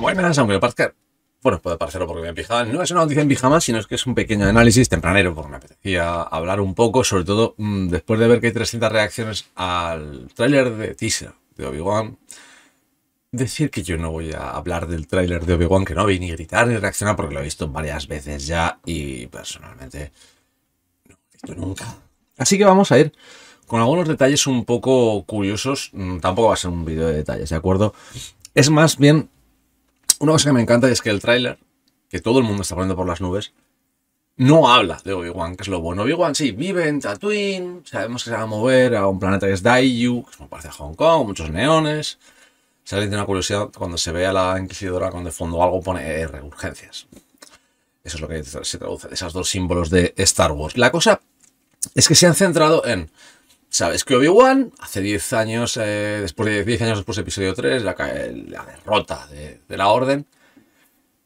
buenas, aunque lo parezca, bueno, puede parecerlo porque me pijado. no es una noticia en pijama, sino es que es un pequeño análisis tempranero, porque me apetecía hablar un poco, sobre todo mm, después de ver que hay 300 reacciones al tráiler de teaser de Obi-Wan. Decir que yo no voy a hablar del tráiler de Obi-Wan, que no vi ni gritar ni reaccionar, porque lo he visto varias veces ya y personalmente no he visto nunca. Así que vamos a ir con algunos detalles un poco curiosos. Mm, tampoco va a ser un vídeo de detalles, ¿de acuerdo? Es más bien una cosa que me encanta es que el tráiler, que todo el mundo está poniendo por las nubes, no habla de Obi-Wan, que es lo bueno. Obi-Wan sí, vive en Tatooine, sabemos que se va a mover a un planeta que es Daiyu, que es como parece a Hong Kong, muchos neones. Sale de una curiosidad cuando se ve a la Inquisidora con de fondo algo pone R, urgencias. Eso es lo que se traduce, esos dos símbolos de Star Wars. La cosa es que se han centrado en Sabes que Obi-Wan, hace 10 años, eh, después de 10 años después de episodio 3, la, derrota de, la Orden,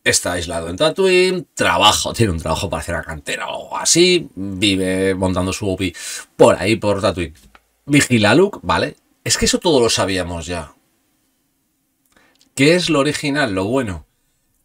está aislado en Tatooine, Trabajo, tiene un trabajo para hacer la cantera o así, vive montando su Obi por ahí, por Tatooine. Vigila Luke, ¿vale? Es que eso todo lo sabíamos ya. ¿Qué es lo original, lo bueno?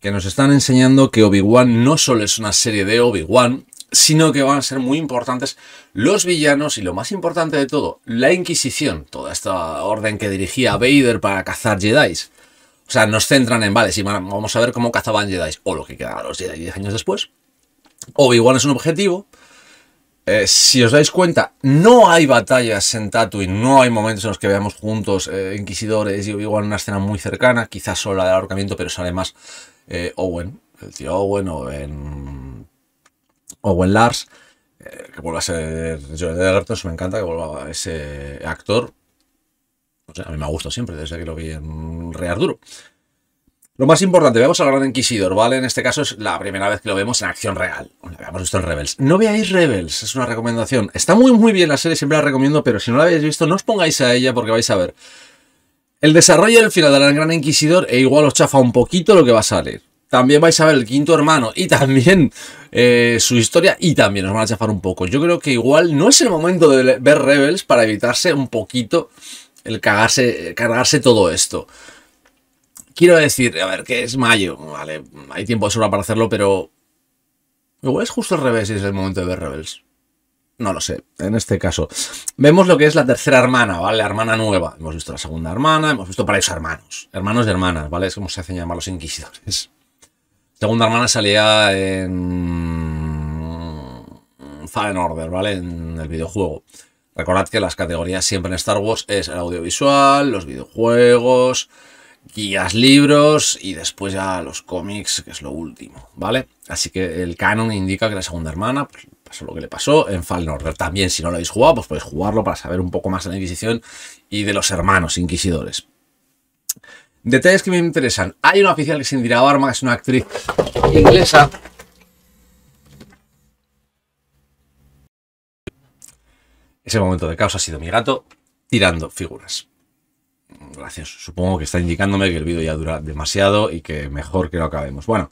Que nos están enseñando que Obi-Wan no solo es una serie de Obi-Wan, sino que van a ser muy importantes los villanos y lo más importante de todo, la Inquisición, toda esta orden que dirigía Vader para cazar Jedi. O sea, nos centran en, vale, si vamos a ver cómo cazaban Jedi, o lo que quedaba los Jedi 10 años después. o igual es un objetivo. Eh, si os dais cuenta, no hay batallas en Tatooine, no hay momentos en los que veamos juntos eh, Inquisidores y obi una escena muy cercana, quizás solo la del pero sale más eh, Owen, el tío Owen, o en Owen Lars, eh, que vuelva a ser de Alertos, me encanta que vuelva ese actor. a mí me ha gustado siempre, desde que lo vi en Real Duro. Lo más importante, veamos al Gran Inquisidor, ¿vale? En este caso es la primera vez que lo vemos en acción real. habíamos visto en Rebels. No veáis Rebels, es una recomendación. Está muy, muy bien la serie, siempre la recomiendo, pero si no la habéis visto, no os pongáis a ella porque vais a ver. El desarrollo del final del Gran Inquisidor e igual os chafa un poquito lo que va a salir también vais a ver el quinto hermano y también eh, su historia y también nos van a chafar un poco. Yo creo que igual no es el momento de ver Rebels para evitarse un poquito el cagarse, cargarse todo esto. Quiero decir, a ver, que es mayo, vale, hay tiempo de sobra para hacerlo, pero igual es justo al revés y es el momento de ver Rebels. No lo sé, en este caso. Vemos lo que es la tercera hermana, ¿vale? La hermana nueva. Hemos visto la segunda hermana, hemos visto varios hermanos. Hermanos y hermanas, ¿vale? Es como se hacen llamar los inquisidores segunda hermana salía en Fallen Order, ¿vale? En el videojuego. Recordad que las categorías siempre en Star Wars es el audiovisual, los videojuegos, guías, libros y después ya los cómics, que es lo último, ¿vale? Así que el canon indica que la segunda hermana pues, pasó lo que le pasó en Fallen Order. También, si no lo habéis jugado, pues podéis jugarlo para saber un poco más de la Inquisición y de los hermanos inquisidores. Detalles que me interesan. Hay una oficial que se Indira Barma, que es una actriz inglesa. Ese momento de caos ha sido mi gato tirando figuras. Gracias. Supongo que está indicándome que el vídeo ya dura demasiado y que mejor que lo acabemos. Bueno,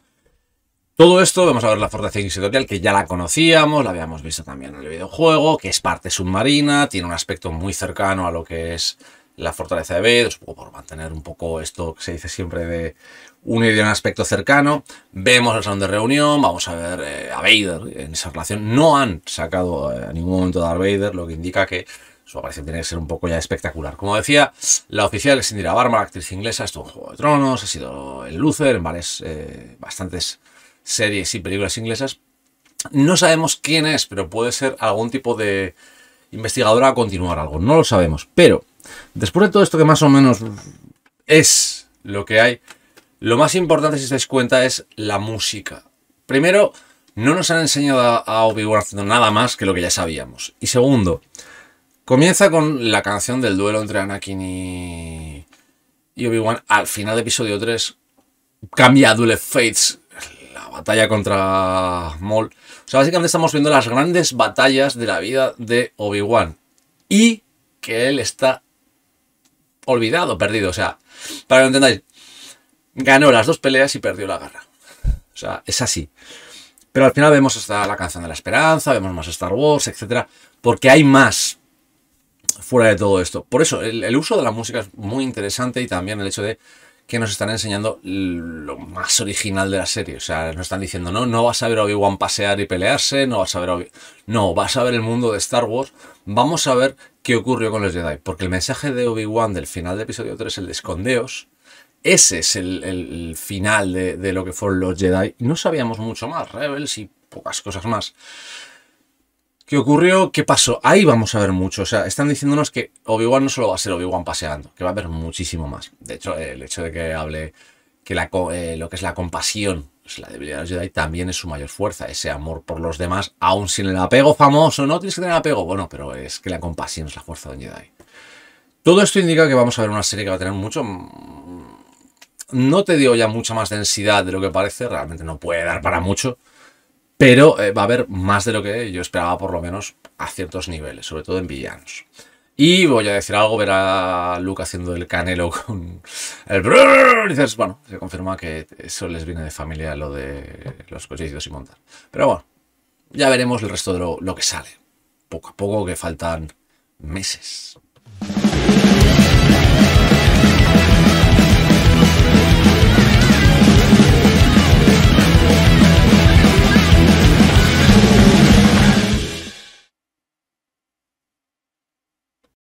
todo esto, vamos a ver la fortaleza inquisitorial, que ya la conocíamos, la habíamos visto también en el videojuego, que es parte submarina, tiene un aspecto muy cercano a lo que es la fortaleza de B, Supongo poco por tener un poco esto que se dice siempre de unir de un aspecto cercano. Vemos el salón de reunión, vamos a ver eh, a Vader en esa relación. No han sacado eh, a ningún momento de Darth Vader, lo que indica que su aparición tiene que ser un poco ya espectacular. Como decía, la oficial es Indira Barma, actriz inglesa, estuvo en Juego de Tronos, ha sido el Lucer en eh, bastantes series y películas inglesas. No sabemos quién es, pero puede ser algún tipo de investigadora a continuar algo. No lo sabemos, pero después de todo esto que más o menos es lo que hay. Lo más importante, si os dais cuenta, es la música. Primero, no nos han enseñado a Obi-Wan haciendo nada más que lo que ya sabíamos. Y segundo, comienza con la canción del duelo entre Anakin y, Obi-Wan al final de episodio 3. Cambia a Duel of Fates, la batalla contra Maul. O sea, básicamente estamos viendo las grandes batallas de la vida de Obi-Wan. Y que él está olvidado, perdido. O sea, para que entendáis, ganó las dos peleas y perdió la garra. O sea, es así. Pero al final vemos hasta la canción de la esperanza, vemos más Star Wars, etcétera, porque hay más fuera de todo esto. Por eso, el uso de la música es muy interesante y también el hecho de que nos están enseñando lo más original de la serie. O sea, nos están diciendo, no, no vas a ver a Obi-Wan pasear y pelearse, no vas a ver No, vas a ver el mundo de Star Wars, vamos a ver qué ocurrió con los Jedi. Porque el mensaje de Obi-Wan del final de episodio 3, el de escondeos, ese es el, final de, de, lo que fueron los Jedi. No sabíamos mucho más, Rebels y pocas cosas más. ¿Qué ocurrió? ¿Qué pasó? Ahí vamos a ver mucho. O sea, están diciéndonos que Obi-Wan no solo va a ser Obi-Wan paseando, que va a haber muchísimo más. De hecho, el hecho de que hable que eh, lo que es la compasión, es pues la debilidad de los Jedi, también es su mayor fuerza, ese amor por los demás, aún sin el apego famoso, no tienes que tener apego, bueno, pero es que la compasión es la fuerza de un Jedi. Todo esto indica que vamos a ver una serie que va a tener mucho... Mm, no te digo ya mucha más densidad de lo que parece, realmente no puede dar para mucho, pero eh, va a haber más de lo que yo esperaba, por lo menos a ciertos niveles, sobre todo en villanos. Y voy a decir algo, ver a Luke haciendo el canelo con el... Y bueno, se confirma que eso les viene de familia lo de los cochecitos y montar. Pero bueno, ya veremos el resto de lo que sale. Poco a poco que faltan meses.